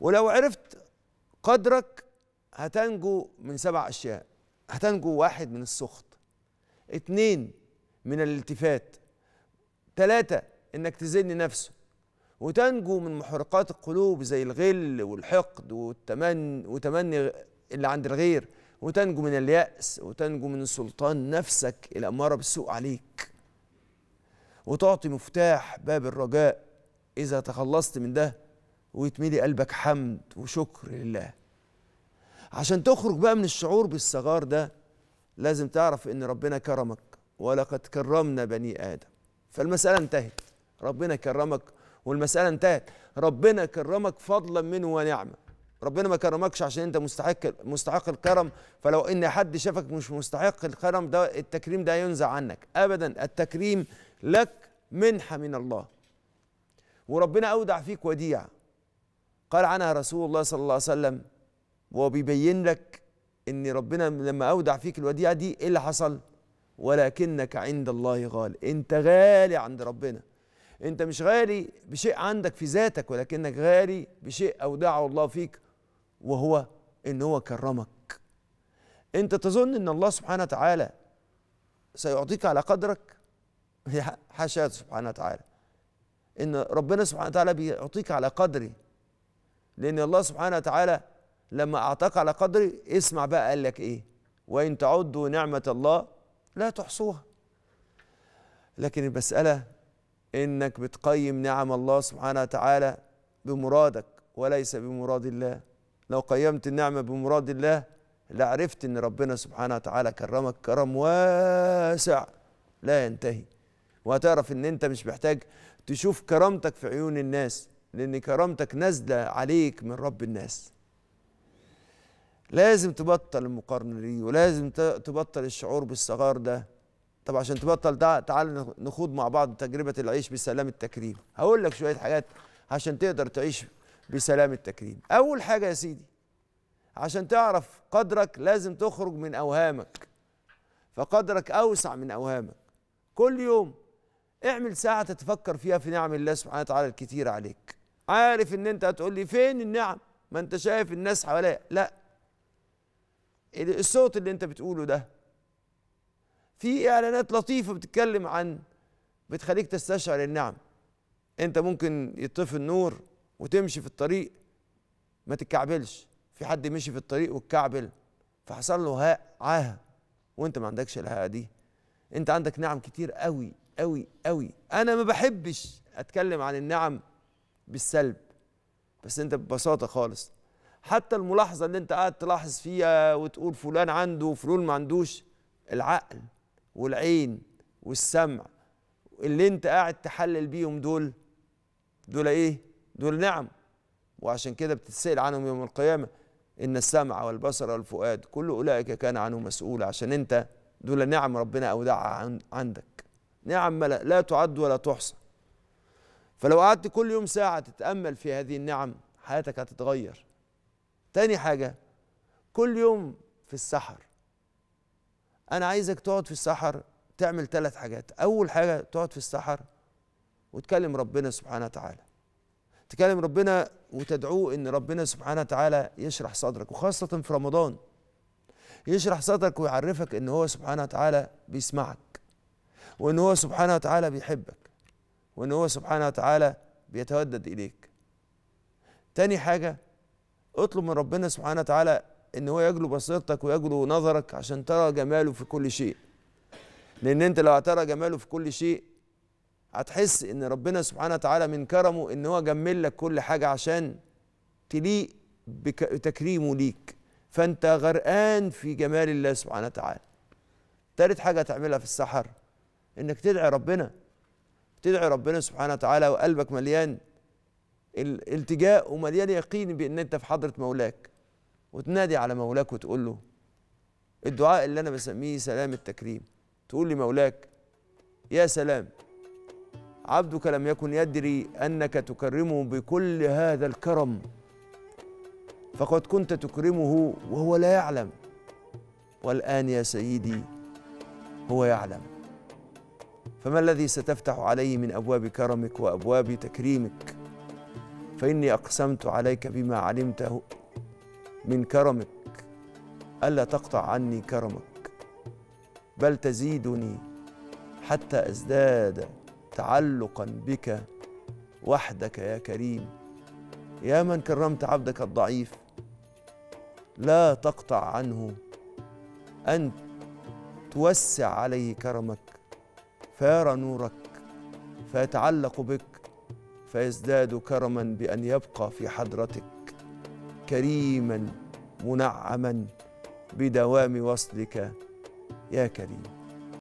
ولو عرفت قدرك هتنجو من سبع أشياء هتنجو واحد من السخط اتنين من الالتفات تلاتة انك تزن نفسه وتنجو من محرقات القلوب زي الغل والحقد والتمن وتمني اللي عند الغير وتنجو من اليأس وتنجو من سلطان نفسك الأمارة بالسوء عليك وتعطي مفتاح باب الرجاء إذا تخلصت من ده ويتملي قلبك حمد وشكر لله عشان تخرج بقى من الشعور بالصغار ده لازم تعرف ان ربنا كرمك ولقد كرمنا بني ادم فالمساله انتهت ربنا كرمك والمساله انتهت ربنا كرمك فضلا منه ونعمه ربنا ما كرمكش عشان انت مستحق مستحق الكرم فلو ان حد شافك مش مستحق الكرم ده التكريم ده ينزع عنك ابدا التكريم لك منحه من الله وربنا اودع فيك وديعه قال عنها رسول الله صلى الله عليه وسلم وهو بيبين لك ان ربنا لما اودع فيك الوديعه دي ايه اللي حصل ولكنك عند الله غالي انت غالي عند ربنا انت مش غالي بشيء عندك في ذاتك ولكنك غالي بشيء اودعه الله فيك وهو ان هو كرمك انت تظن ان الله سبحانه وتعالى سيعطيك على قدرك حاشا سبحانه وتعالى ان ربنا سبحانه وتعالى بيعطيك على قدري لأن الله سبحانه وتعالى لما أعطاك على قدر اسمع بقى قال لك إيه وإن تعدوا نعمة الله لا تحصوها لكن المسألة إنك بتقيم نعم الله سبحانه وتعالى بمرادك وليس بمراد الله لو قيمت النعمة بمراد الله لعرفت إن ربنا سبحانه وتعالى كرمك كرم واسع لا ينتهي وهتعرف إن أنت مش محتاج تشوف كرامتك في عيون الناس لأن كرامتك نازلة عليك من رب الناس لازم تبطل المقارنة دي ولازم تبطل الشعور بالصغار ده طب عشان تبطل ده تعال نخوض مع بعض تجربة العيش بسلام التكريم هقول لك شوية حاجات عشان تقدر تعيش بسلام التكريم أول حاجة يا سيدي عشان تعرف قدرك لازم تخرج من أوهامك فقدرك أوسع من أوهامك كل يوم اعمل ساعة تتفكر فيها في نعم الله سبحانه وتعالى الكثير عليك عارف ان انت هتقول لي فين النعم ما انت شايف الناس حواليا لا الصوت اللي انت بتقوله ده في اعلانات لطيفه بتتكلم عن بتخليك تستشعر النعم انت ممكن يطفي النور وتمشي في الطريق ما تتكعبلش في حد مشي في الطريق واتكعبل فحصل له هاء عاهه وانت ما عندكش الهاء دي انت عندك نعم كتير قوي قوي قوي انا ما بحبش اتكلم عن النعم بالسلب بس انت ببساطه خالص حتى الملاحظه اللي انت قاعد تلاحظ فيها وتقول فلان عنده وفلان ما عندوش العقل والعين والسمع اللي انت قاعد تحلل بيهم دول دول ايه دول نعم وعشان كده بتتسأل عنهم يوم القيامه ان السمع والبصر والفؤاد كل اولئك كان عنه مسؤول عشان انت دول نعم ربنا اودعها عندك نعم لا, لا تعد ولا تحصى فلو قعدت كل يوم ساعة تتأمل في هذه النعم حياتك هتتغير تاني حاجة كل يوم في السحر أنا عايزك تقعد في السحر تعمل ثلاث حاجات أول حاجة تقعد في السحر وتكلم ربنا سبحانه وتعالى تكلم ربنا وتدعوه ان ربنا سبحانه وتعالى يشرح صدرك وخاصة في رمضان يشرح صدرك ويعرفك ان هو سبحانه وتعالى بيسمعك وان هو سبحانه وتعالى بيحبك وأن هو سبحانه وتعالى بيتودد إليك تاني حاجة اطلب من ربنا سبحانه وتعالى ان هو يجلو بصيرتك ويجلو نظرك عشان ترى جماله في كل شيء لان انت لو هترى جماله في كل شيء هتحس ان ربنا سبحانه وتعالى من كرمه ان هو جمل لك كل حاجه عشان تليق بتكريمه ليك فانت غرقان في جمال الله سبحانه وتعالى تالت حاجه تعملها في السحر انك تدعي ربنا تدعي ربنا سبحانه وتعالى وقلبك مليان التجاء ومليان يقين بان انت في حضره مولاك وتنادي على مولاك وتقول له الدعاء اللي انا بسميه سلام التكريم تقول لي مولاك يا سلام عبدك لم يكن يدري انك تكرمه بكل هذا الكرم فقد كنت تكرمه وهو لا يعلم والان يا سيدي هو يعلم فما الذي ستفتح عليه من ابواب كرمك وابواب تكريمك فاني اقسمت عليك بما علمته من كرمك الا تقطع عني كرمك بل تزيدني حتى ازداد تعلقا بك وحدك يا كريم يا من كرمت عبدك الضعيف لا تقطع عنه ان توسع عليه كرمك فيرى نورك فيتعلق بك فيزداد كرما بان يبقى في حضرتك كريما منعما بدوام وصلك يا كريم